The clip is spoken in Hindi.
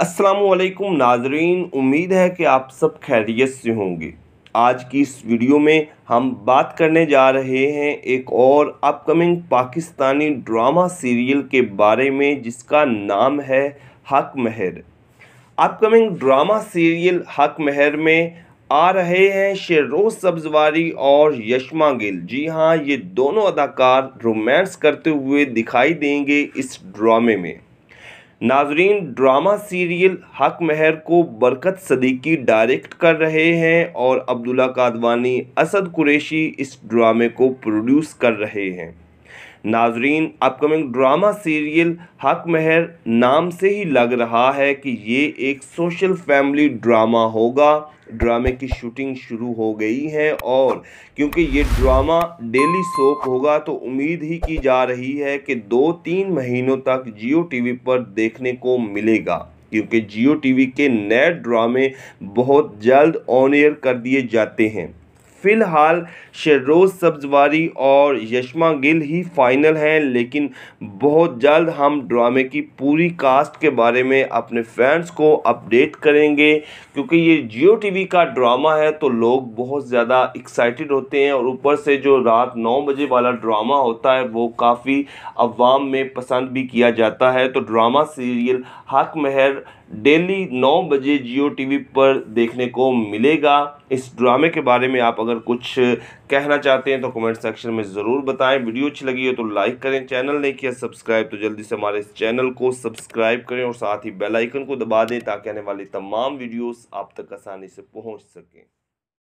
असलकुम नाजरीन उम्मीद है कि आप सब खैरियत से होंगे आज की इस वीडियो में हम बात करने जा रहे हैं एक और अपकमिंग पाकिस्तानी ड्रामा सीरियल के बारे में जिसका नाम है हक महर अपकमिंग ड्रामा सीरियल हक महर में आ रहे हैं शेरोज सब्जवारी और यशमा गिल जी हाँ ये दोनों अदाकार रोमांस करते हुए दिखाई देंगे इस ड्रामे में नाजरीन ड्रामा सीरियल हक महर को बरकत सदीकी डायरेक्ट कर रहे हैं और अब्दुल्ला कादवानी असद कुरेशी इस ड्रामे को प्रोड्यूस कर रहे हैं नाजरीन अपकमिंग ड्रामा सीरियल हक महर नाम से ही लग रहा है कि ये एक सोशल फैमिली ड्रामा होगा ड्रामे की शूटिंग शुरू हो गई है और क्योंकि ये ड्रामा डेली सोप होगा तो उम्मीद ही की जा रही है कि दो तीन महीनों तक जियो टीवी पर देखने को मिलेगा क्योंकि जियो टीवी के नए ड्रामे बहुत जल्द ऑन एयर कर दिए जाते हैं फ़िलहाल शेरोज सब्जवारी और यशमा गिल ही फाइनल हैं लेकिन बहुत जल्द हम ड्रामे की पूरी कास्ट के बारे में अपने फैंस को अपडेट करेंगे क्योंकि ये जियो टीवी का ड्रामा है तो लोग बहुत ज़्यादा एक्साइटेड होते हैं और ऊपर से जो रात नौ बजे वाला ड्रामा होता है वो काफ़ी अवाम में पसंद भी किया जाता है तो ड्रामा सीरियल हक महर डेली नौ बजे जियो टीवी पर देखने को मिलेगा इस ड्रामे के बारे में आप अगर अगर कुछ कहना चाहते हैं तो कमेंट सेक्शन में ज़रूर बताएं वीडियो अच्छी लगी हो तो लाइक करें चैनल नहीं किया सब्सक्राइब तो जल्दी से हमारे इस चैनल को सब्सक्राइब करें और साथ ही बेल आइकन को दबा दें ताकि आने वाली तमाम वीडियोस आप तक आसानी से पहुंच सकें